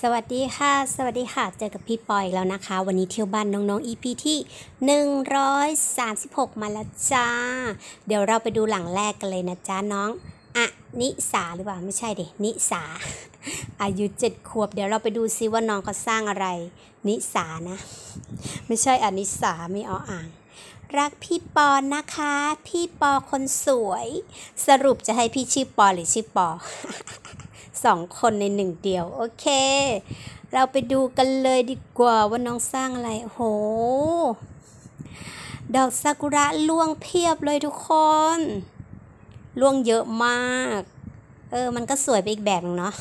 สวัสดีค่ะสวัสดีค่ะ เจอกับพี่ปอยแล้วนะคะ วันนี้เที่ยวบ้านน้องๆ EP ที่ 136 มาแล้วจ้า เดี๋ยวเราไปดูหลังแรกกันเลยนะจ้าน้องอะนิสาหรือเปล่าไม่ใช่เด็นิสา อายุเจ็ดขวบเดี๋ยวเราไปดูซิว่าน้องก็สร้างอะไรนิสานะ ไม่ใช่อนิสาไม่เอาอ่างรักพี่ปอนะคะ พี่ปอคนสวย สรุปจะให้พี่ชื่อปอหรือชื่อปอ2 คนในหนึ่งเดียว โอเค เราไปดูกันเลยดีกว่าว่าน้องสร้างอะไร โห ดอกซากุระล่วงเพียบเลยทุกคน ล่วงเยอะมาก เออมันก็สวยไปอีกแบบเนาะ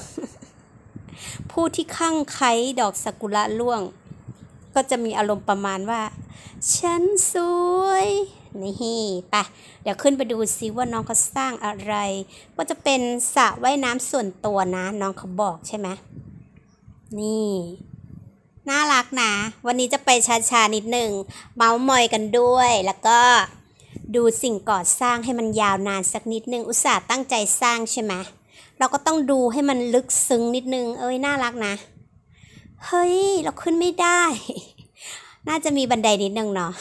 ผู้ที่ข้างไคดอกซากุระล่วง ก็จะมีอารมณ์ประมาณว่า ฉันสวยนี่ไปเดี๋ยวขึ้นไปดูซิว่าน้องเขาสร้างอะไรก็จะเป็นสระว่ายน้ำส่วนตัวนะ น้องเขาบอกใช่ไหมนี่ น่ารักนะ วันนี้จะไปช้าๆนิดหนึ่งเมาส์มอยกันด้วย แล้วก็ดูสิ่งก่อสร้างให้มันยาวนานสักนิดหนึ่งอุตส่าห์ตั้งใจสร้างใช่ไหมเราก็ต้องดูให้มันลึกซึ้งนิดนึงเอ้ยน่ารักนะเฮ้ยเราขึ้นไม่ได้ น่าจะมีบันไดนิดนึงเนาะ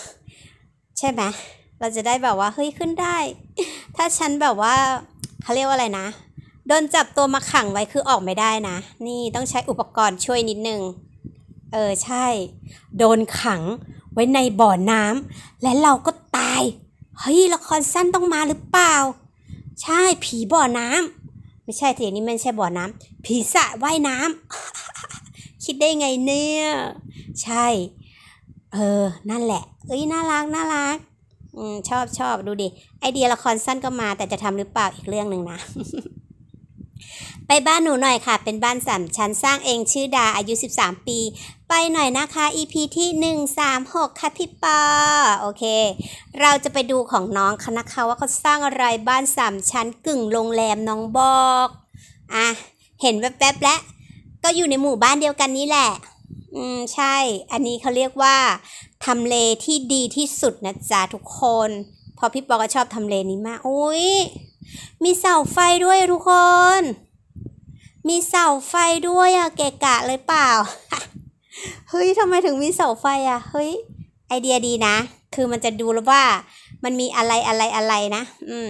ใช่ไหมเราจะได้แบบว่าเฮ้ยขึ้นได้ ถ้าฉันแบบว่าเขาเรียกว่าอะไรนะโดนจับตัวมาขังไว้คือออกไม่ได้นะ นี่ต้องใช้อุปกรณ์ช่วยนิดนึงเออใช่ โดนขังไว้ในบ่อน้ำและเราก็ตายเฮ้ยละครสั้นต้องมาหรือเปล่า ใช่ผีบ่อน้ำไม่ใช่ทีนี้มันใช่บ่อน้ำผีสะว่ายน้ำคิดได้ไงเนี่ยใช่เออนั่นแหละ เอ้ยน่ารักน่ารักอืมชอบชอบดูดิ ไอเดียละครสั้นก็มา แต่จะทำหรือเปล่าอีกเรื่องหนึ่งนะ ไปบ้านหนูหน่อยค่ะ เป็นบ้านสามชั้นสร้างเองชื่อดาอายุ 13 ปี ไปหน่อยนะคะ EP ที่ 136ค่ะพี่ปอโอเค เราจะไปดูของน้องคณะคะว่าเขาสร้างอะไรบ้านสามชั้นกึ่งโรงแรมน้องบอกอ่ะเห็นแวบๆแล้วก็อยู่ในหมู่บ้านเดียวกันนี้แหละอืมใช่ อันนี้เขาเรียกว่าทำเลที่ดีที่สุดนะจ๊ะทุกคน พอพี่ปอก็ชอบทำเลนี้มาก อุ้ยมีเสาไฟด้วยทุกคน มีเสาไฟด้วยอะเกะกะเลยเปล่า เฮ้ยทำไมถึงมีเสาไฟอะเฮ้ย ไอเดียดีนะ คือมันจะดูแล้วว่า มันมีอะไรอะไรอะไรนะ อืม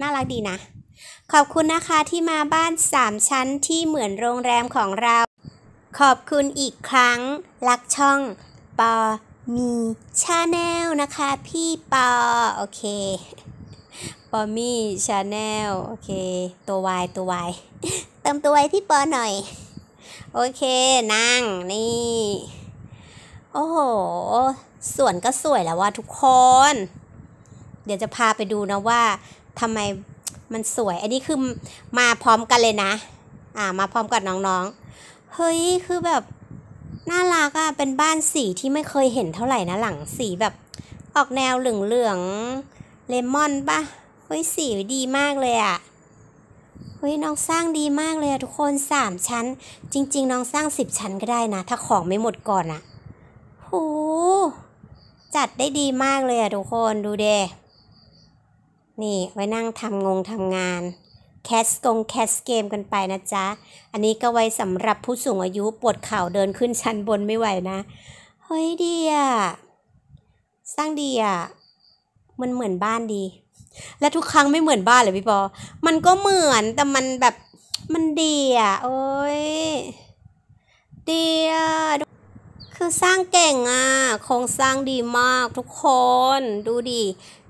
น่ารักดีนะ ขอบคุณนะคะที่มาบ้านสามชั้นที่เหมือนโรงแรมของเราขอบคุณอีกครั้ง รักช่องปอมีชาแนลนะคะ พี่ปอโอเคปอมีชาแนลโอเคตัววายตัววายเติมตัววายพี่ปอหน่อยโอเค นั่งนี่โอ้โหสวนก็สวยแล้วว่า ทุกคน เดี๋ยวจะพาไปดูนะว่าทำไมมันสวย อันนี้คือมาพร้อมกันเลยนะอ่ามาพร้อมกับน้องๆเฮ้ย คือแบบน่ารักอะเป็นบ้านสีที่ไม่เคยเห็นเท่าไหร่นะหลังสีแบบ ออกแนวเหลืองเหลืองเลมอนปะเฮ้ยสีดีมากเลยอะเฮ้ยน้องสร้างดีมากเลยอะทุกคนสามชั้น จริง ๆน้องสร้างสิบชั้นก็ได้นะ ถ้าของไม่หมดก่อนอะโหจัดได้ดีมากเลยอะทุกคนดูเดนี่ ไว้นั่งทำงงทำงานแคสกงแคสเกมกันไปนะจ๊ะ อันนี้ก็ไว้สำหรับผู้สูงอายุปวดเข่าเดินขึ้นชั้นบนไม่ไหวนะ เฮ้ยดีอ่ะสร้างดีอ่ะ มันเหมือนบ้านดี และทุกครั้งไม่เหมือนบ้านเลยพี่ปอมันก็เหมือนแต่มันแบบมันดีอ่ะโอ้ยดีอ่ะคือสร้างเก่งอ่ะ โครงสร้างดีมากทุกคน ดูดิ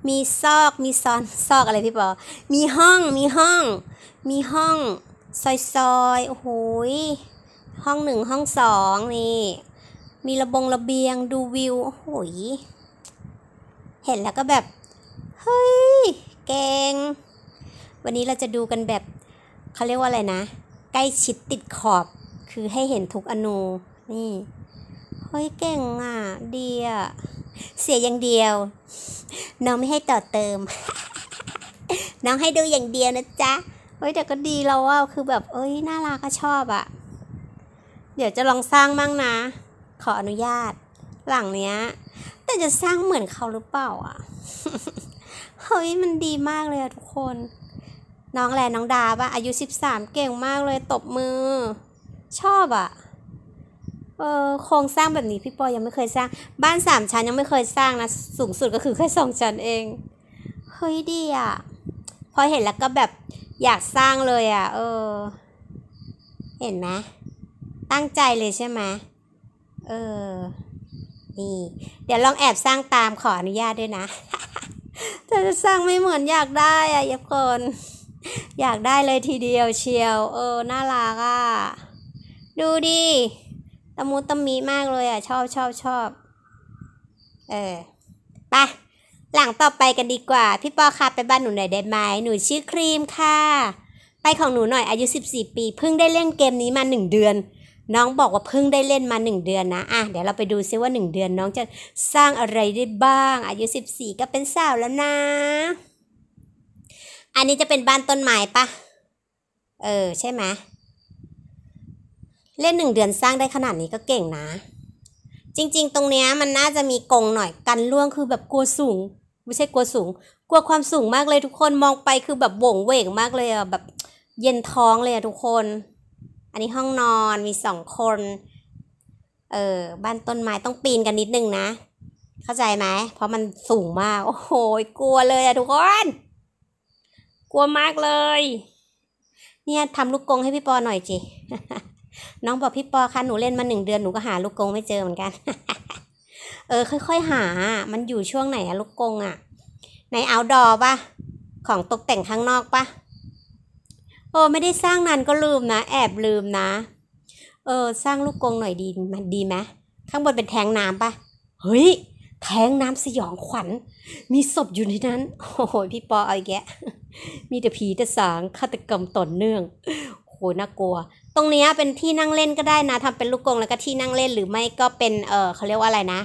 มีซอกมีซอนซอกอะไรพี่ปอมีห้องมีห้อง มีห้อง ซอยซอยโอ้โหห้องหนึ่งห้องสองนี่ มีระบง ระเบียงดูวิวโอ้โหเห็นแล้วก็แบบเฮ้ยเก่งวันนี้เราจะดูกันแบบเขาเรียกว่าอะไรนะ ใกล้ชิดติดขอบคือให้เห็นทุกอนูนี่เฮ้ยเก่งอ่ะดีอ่ะเสียอย่างเดียว น้องไม่ให้ต่อเติม น้องให้ดูอย่างเดียวนะจ๊ะ เฮ้ยแต่ก็ดีเราว่าคือแบบ เอ้ย น่ารักก็ชอบอะ่ะ เดี๋ยวจะลองสร้างบ้างนะ ขออนุญาต หลังเนี้ย แต่จะสร้างเหมือนเขาหรือเปล่าอะ่ะเฮ้ยมันดีมากเลยอะทุกคน น้องแลน้องดาปะอายุสสิบามเก่งมากเลยตบมือ ชอบอะ่ะเออโครงสร้างแบบนี้พี่ปอยังไม่เคยสร้าง บ้านสามชั้นยังไม่เคยสร้างนะสูงสุดก็คือแค่สองชั้นเองเฮ้ยดีอ่ะพอเห็นแล้วก็แบบอยากสร้างเลยอ่ะ เออเห็นไหมตั้งใจเลยใช่ไหมเออนี่เดี๋ยวลองแอบสร้างตามขออนุญาตด้วยนะเธอจะสร้างไม่เหมือนอยากได้อ่ะยับคนอยากได้เลยทีเดียวเชียวเออน่ารักอ่ะ ดูดิตะมูตะมีมากเลยอ่ะชอบชอบชอบ เออไปหลังต่อไปกันดีกว่าพี่ปอค่ะไปบ้านหนูหน่อยได้ไหมหนูชื่อครีมค่ะ ไปของหนูหน่อยอายุ14ปีเพิ่งได้เล่นเกมนี้มา 1 เดือน น้องบอกว่าเพิ่งได้เล่นมา 1 เดือนนะอ่ะเดี๋ยวเราไปดูซิว่า 1 เดือน น้องจะสร้างอะไรได้บ้าง อายุ 14 ก็เป็นสาวแล้วนะ อันนี้จะเป็นบ้านต้นไม้ปะเออใช่ไหมเล่นหนึ่งเดือนสร้างได้ขนาดนี้ก็เก่งนะ จริงๆ ตรงเนี้ยมันน่าจะมีกงหน่อยกันล่วงคือแบบกลัวสูง ไม่ใช่กลัวสูง กลัวความสูงมากเลยทุกคน มองไปคือแบบโบ่งเวงมากเลยอะแบบเย็นท้องเลยอะทุกคน อันนี้ห้องนอนมีสองคน เออบ้านต้นไม้ต้องปีนกันนิดนึงนะ เข้าใจไหม เพราะมันสูงมาก โอ้โหกลัวเลยอะทุกคน กลัวมากเลย เนี่ยทำลูกกงให้พี่ปอหน่อยจีน้องบอกพี่ปอคะหนูเล่นมาหนึ่งเดือนหนูก็หาลูกกงไม่เจอเหมือนกัน เออ ค่อยๆหา มันอยู่ช่วงไหนอะลูกกงอะในเอาดอปะของตกแต่งข้างนอกปะโอ้ไม่ได้สร้างนานก็ลืมนะ แอบลืมนะ เออสร้างลูกกงหน่อยดีมันดีไหมข้างบนเป็นแทงน้ำปะเฮ้ยแทงน้ำสยองขวัญ มีศพอยู่ในนั้นโอ้โหพี่ปอเอาแกมีแต่ผีแต่สางฆาตกรรมต่อเนื่องโหน่ากลัวตรงนี้เป็นที่นั่งเล่นก็ได้นะ ทำเป็นลูกกงแล้วก็ที่นั่งเล่นหรือไม่ก็เป็น เออเขาเรียกว่าอะไรนะ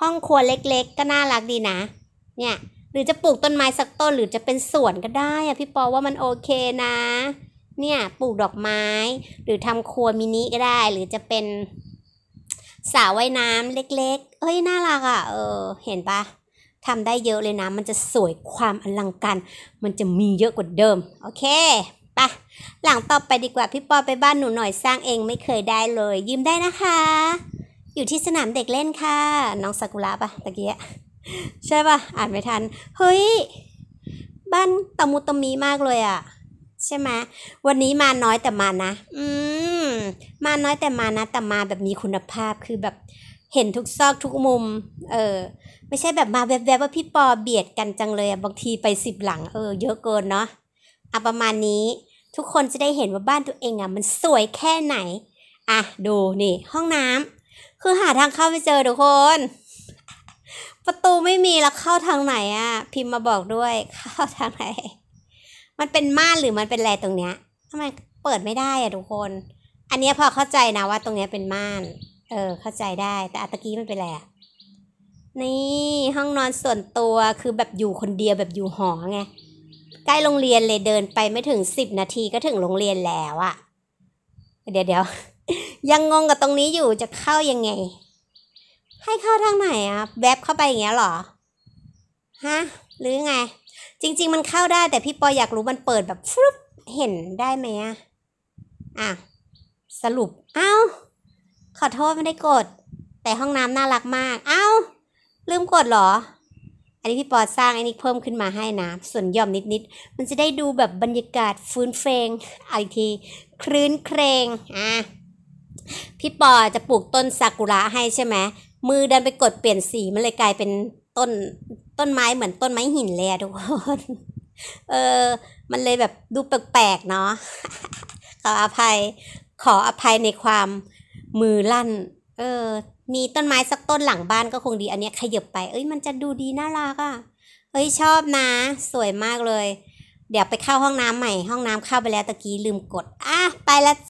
ห้องครัวเล็ก ๆ ก็น่ารักดีนะ เนี่ยหรือจะปลูกต้นไม้สักต้นหรือจะเป็นสวนก็ได้อะพี่ปอว่ามันโอเคนะ เนี่ยปลูกดอกไม้ หรือทำครัวมินิก็ได้หรือจะเป็นสระว่ายน้ำเล็กๆเอ้ยน่ารักอะ่ะเออเห็นปะทำได้เยอะเลยนะมันจะสวยความอลังการมันจะมีเยอะกว่าเดิมโอเคหลังต่อไปดีกว่า พี่ปอไปบ้านหนูหน่อยสร้างเองไม่เคยได้เลยยืมได้นะคะ อยู่ที่สนามเด็กเล่นค่ะ น้องซากุระปะตะเกียใช่ปะอ่านไม่ทัน เฮ้ยบ้านตะมุตะมีมากเลยอะใช่ไหมวันนี้มาน้อยแต่มานะอืมมาน้อยแต่มานะ แต่มาแบบมีคุณภาพคือแบบเห็นทุกซอกทุกมุม เออ ไม่ใช่แบบมาแวบๆบว่าพี่ปอเบียดกันจังเลยอะบางทีไปสิบหลัง เออเยอะเกินเนาะอ่ะประมาณนี้ทุกคนจะได้เห็นว่าบ้านตัวเองอ่ะมันสวยแค่ไหน อ่ะดูนี่ห้องน้ำคือหาทางเข้าไม่เจอทุกคน ประตูไม่มีแล้วเข้าทางไหน อ่ะ พิมพ์มาบอกด้วย เข้าทางไหน มันเป็นม่านหรือมันเป็นแรตรงเนี้ยทำไมเปิดไม่ได้อ่ะทุกคน อันนี้พอเข้าใจนะว่าตรงเนี้ยเป็นม่าน เออ เข้าใจได้แต่อัตะกี้มันเป็นแรนี่ห้องนอนส่วนตัวคือแบบอยู่คนเดียวแบบอยู่หอไงใกล้โรงเรียนเลยเดินไปไม่ถึงสิบนาทีก็ถึงโรงเรียนแล้วอะเดี๋ยวเดี๋ยวยังงงกับตรงนี้อยู่จะเข้ายังไง ให้เข้าทางไหนอะแวบเข้าไปอย่างเงี้ยหรอฮะหรือไง จริง ๆ มันเข้าได้ แต่พี่ปออยากรู้ มันเปิดแบบฟลุ๊บเห็นได้ไหมอะอ่ะสรุปเอา้า ขอโทษไม่ได้กด แต่ห้องน้ำน่ารักมาก เอา้าลืมกดเหรออันนี้พี่ปอสร้างอันนี้เพิ่มขึ้นมาให้นะ ส่วนย่อมนิดๆมันจะได้ดูแบบบรรยากาศฟื้นเฟงอีกทีคลื้นเครงอ่ะพี่ปอจะปลูกต้นซากุระให้ใช่ไหมมือดันไปกดเปลี่ยนสีมันเลยกลายเป็นต้นต้นไม้เหมือนต้นไม้หินเลยวทุกคนเออ มันเลยแบบดูแปลกๆเนาะขออภัยขออภัยในความมือลั่น เออมีต้นไม้สักต้นหลังบ้านก็คงดีอันนี้ขยับไป เอ้ยมันจะดูดีน่ารักอะ่ะ เอ้ยชอบนะ สวยมากเลย เดี๋ยวไปเข้าห้องน้ำใหม่ห้องน้ำเข้าไปแล้วตะกี้ลืมกดอ่ะไปแล้ว